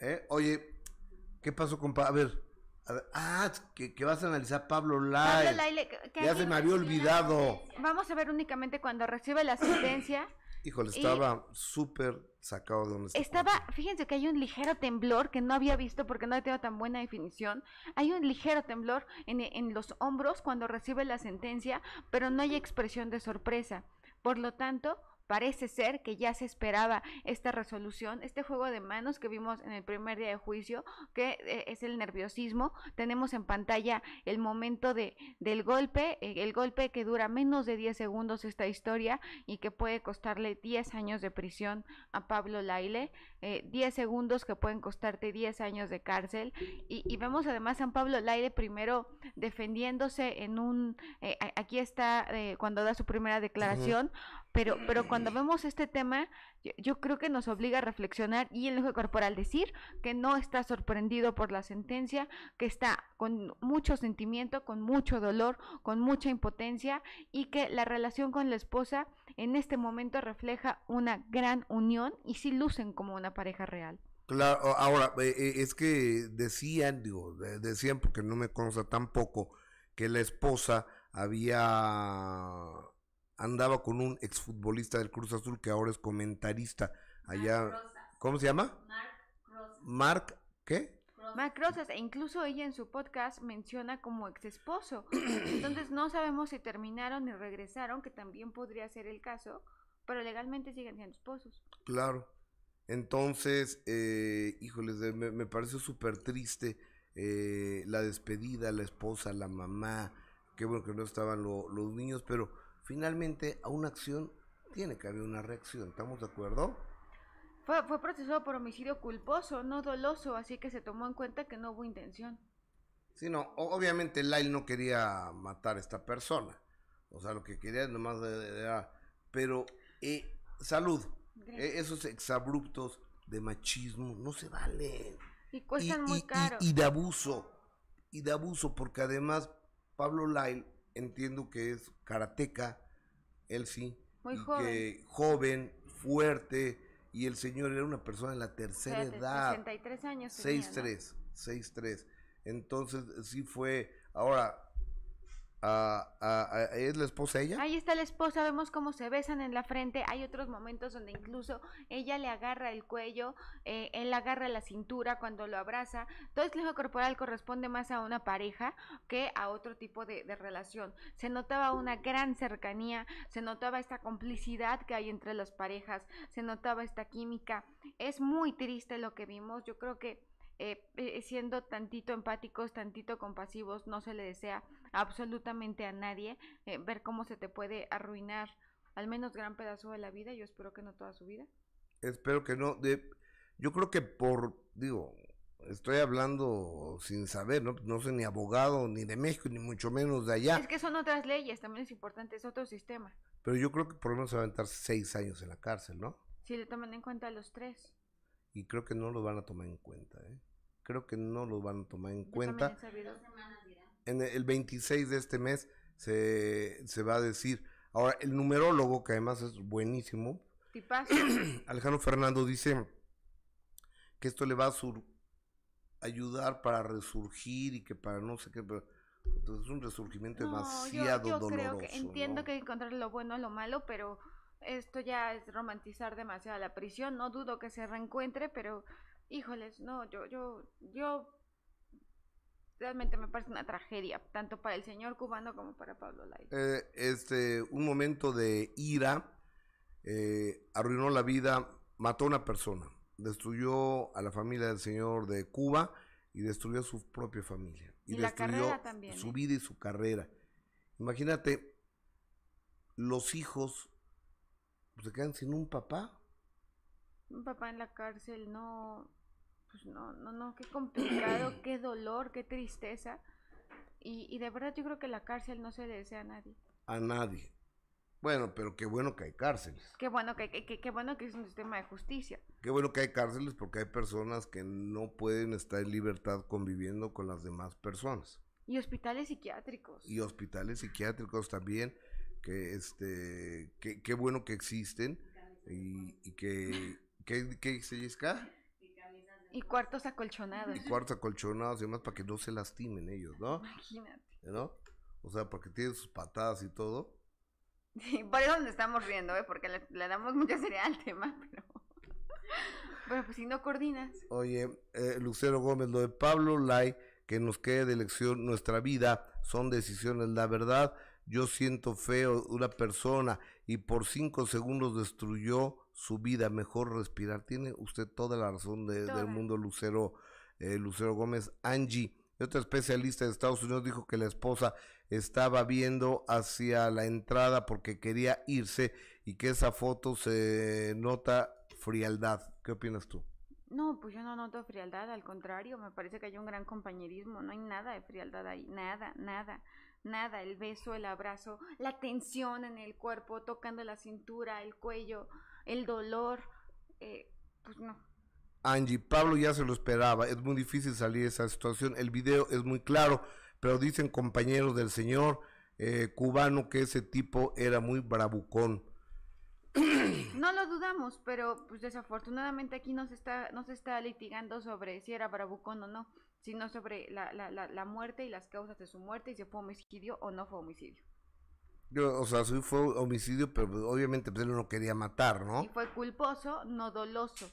¿eh? Oye, ¿qué pasó con Pablo? A ver, a ah, que, vas a analizar Pablo Lai. ya se me había olvidado. Vamos a ver únicamente cuando recibe la sentencia. Híjole, estaba súper sacado de un Estaba, fíjense que hay un ligero temblor que no había visto porque no tenía tan buena definición. Hay un ligero temblor en, en los hombros cuando recibe la sentencia, pero no hay expresión de sorpresa. Por lo tanto, Parece ser que ya se esperaba esta resolución, este juego de manos que vimos en el primer día de juicio, que eh, es el nerviosismo. Tenemos en pantalla el momento de, del golpe, eh, el golpe que dura menos de 10 segundos esta historia y que puede costarle 10 años de prisión a Pablo Laile, eh, 10 segundos que pueden costarte 10 años de cárcel. Y, vemos además a Pablo Laile primero defendiéndose en un... Eh, aquí está cuando da su primera declaración, pero, pero cuando cuando vemos este tema, yo, creo que nos obliga a reflexionar y el lenguaje corporal decir que no está sorprendido por la sentencia, que está con mucho sentimiento, con mucho dolor, con mucha impotencia y que la relación con la esposa en este momento refleja una gran unión y sí lucen como una pareja real. Claro, ahora, e, e, es que decían, digo, decían porque no me consta tampoco que la esposa había andaba con un exfutbolista del Cruz Azul que ahora es comentarista allá. ¿Cómo se llama? Mark Rosas. ¿qué? Mark Rosas, e incluso ella en su podcast menciona como ex esposo. Entonces no sabemos si terminaron y regresaron, que también podría ser el caso, pero legalmente siguen siendo esposos. Claro. Entonces, eh, híjoles, me, pareció súper triste eh, la despedida, la esposa, la mamá. Qué bueno que no estaban los niños, pero finalmente a una acción tiene que haber una reacción, ¿estamos de acuerdo? Fue, procesado por homicidio culposo, no doloso, así que se tomó en cuenta que no hubo intención. Sí, no, obviamente Lyle no quería matar a esta persona. O sea, lo que quería nomás ah, Pero, eh, salud, e, esos exabruptos de machismo no se valen. Y cuestan muy caro. Y, y de abuso, y de abuso, porque además Pablo Lyle entiendo que es karateca, él sí. Muy joven. Que joven, fuerte, y el señor era una persona de la tercera edad. 63 años. 6'3, 6'3. Entonces sí fue, ahora, Ah, es la esposa ella. Ahí está la esposa, vemos cómo se besan en la frente, hay otros momentos donde incluso ella le agarra el cuello, eh, él agarra la cintura cuando lo abraza. Todo el lenguaje corporal corresponde más a una pareja que a otro tipo de, relación. Se notaba una gran cercanía, se notaba esta complicidad que hay entre las parejas, se notaba esta química. Es muy triste lo que vimos, yo creo que eh, eh, siendo tantito empáticos, tantito compasivos, no se le desea absolutamente a nadie eh, ver cómo se te puede arruinar al menos gran pedazo de la vida, yo espero que no toda su vida. Espero que no, de, yo creo que por, digo, estoy hablando sin saber, ¿no? No soy ni abogado ni de México, ni mucho menos de allá. Es que son otras leyes, también es importante, es otro sistema. Pero yo creo que por lo menos va a seis años en la cárcel, ¿no? Si le toman en cuenta los tres y creo que no lo van a tomar en cuenta. ¿eh? Creo que no lo van a tomar en cuenta. En el 26 de este mes se, va a decir. Ahora, el numerólogo, que además es buenísimo, Alejandro Fernando dice que esto le va a ayudar para resurgir y que para no sé qué. entonces pues, es un resurgimiento demasiado doloroso. Creo que entiendo que encontrar lo bueno y lo malo, pero esto ya es romantizar demasiado la prisión, no dudo que se reencuentre, pero híjoles, no, yo, yo, yo realmente me parece una tragedia, tanto para el señor cubano como para Pablo Lai. Eh, este, un momento de ira eh, arruinó la vida, mató a una persona, destruyó a la familia del señor de Cuba y destruyó su propia familia. Y, la carrera también, su ¿eh? vida y su carrera. Imagínate los hijos pues se quedan sin un papá. Un papá en la cárcel, no, pues no, no, no, qué complicado, qué dolor, qué tristeza. Y, y de verdad yo creo que la cárcel no se le desea a nadie. A nadie. Bueno, pero qué bueno que hay cárceles. Qué bueno que, que, bueno que es un sistema de justicia. Qué bueno que hay cárceles porque hay personas que no pueden estar en libertad conviviendo con las demás personas. Y hospitales psiquiátricos. Y hospitales psiquiátricos también que este, qué que bueno que existen y, que, qué se Y cuartos acolchonados. Y cuartos acolchonados y demás para que no se lastimen ellos, ¿no? Imagínate. ¿No? O sea, porque tienen sus patadas y todo. Sí, por estamos riendo, ¿eh? Porque le, damos mucha seriedad al tema, pero... bueno, pues si no coordinas. Oye, eh, Lucero Gómez, lo de Pablo Lai, que nos quede de elección nuestra vida, son decisiones, la verdad yo siento feo una persona y por cinco segundos destruyó su vida, mejor respirar. Tiene usted toda la razón del mundo, Lucero, eh, Lucero Gómez. Angie, otra especialista de Estados Unidos, dijo que la esposa estaba viendo hacia la entrada porque quería irse y que esa foto se nota frialdad. ¿Qué opinas tú? No, pues yo no noto frialdad, al contrario, me parece que hay un gran compañerismo, no hay nada de frialdad ahí, nada, nada nada, el beso, el abrazo, la tensión en el cuerpo, tocando la cintura, el cuello, el dolor, eh, pues no. Angie, Pablo ya se lo esperaba, es muy difícil salir de esa situación, el video es muy claro, pero dicen compañeros del señor eh, cubano que ese tipo era muy bravucón. No lo dudamos, pero pues desafortunadamente aquí no está, no se está litigando sobre si era bravucón o no sino sobre la, la, la, muerte y las causas de su muerte y si fue homicidio o no fue homicidio. Yo, o sea, sí fue homicidio, pero obviamente pues, él no quería matar, ¿no? Y fue culposo, no doloso.